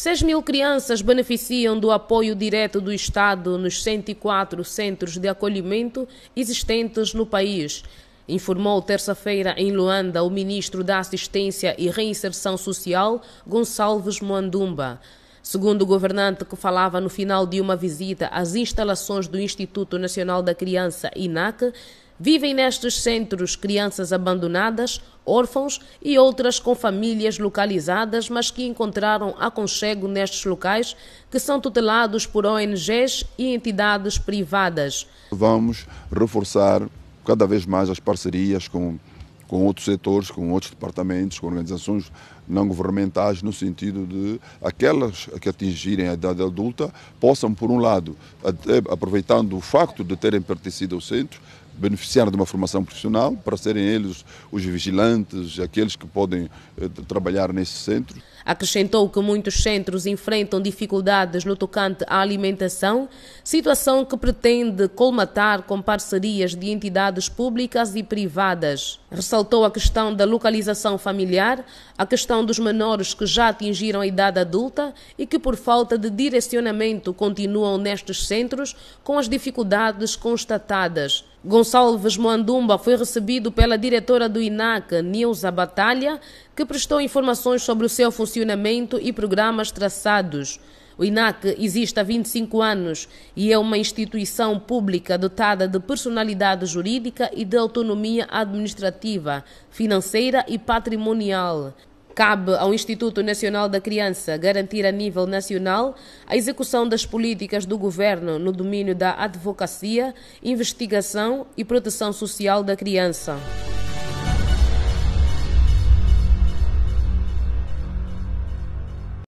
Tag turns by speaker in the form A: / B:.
A: 6 mil crianças beneficiam do apoio direto do Estado nos 104 centros de acolhimento existentes no país. Informou terça-feira em Luanda o ministro da Assistência e Reinserção Social, Gonçalves Moandumba. Segundo o governante que falava no final de uma visita às instalações do Instituto Nacional da Criança, INAC, Vivem nestes centros crianças abandonadas, órfãos e outras com famílias localizadas, mas que encontraram aconchego nestes locais, que são tutelados por ONGs e entidades privadas.
B: Vamos reforçar cada vez mais as parcerias com, com outros setores, com outros departamentos, com organizações não governamentais, no sentido de aquelas que atingirem a idade adulta possam, por um lado, aproveitando o facto de terem pertencido ao centro, beneficiar de uma formação profissional para serem eles os vigilantes, aqueles que podem eh, trabalhar nesse centro.
A: Acrescentou que muitos centros enfrentam dificuldades no tocante à alimentação, situação que pretende colmatar com parcerias de entidades públicas e privadas. Ressaltou a questão da localização familiar, a questão dos menores que já atingiram a idade adulta e que, por falta de direcionamento, continuam nestes centros com as dificuldades constatadas. Gonçalves Moandumba foi recebido pela diretora do INAC, Nilza Batalha, que prestou informações sobre o seu funcionamento e programas traçados. O INAC existe há 25 anos e é uma instituição pública dotada de personalidade jurídica e de autonomia administrativa, financeira e patrimonial. Cabe ao Instituto Nacional da Criança garantir a nível nacional a execução das políticas do governo no domínio da advocacia, investigação e proteção social da criança.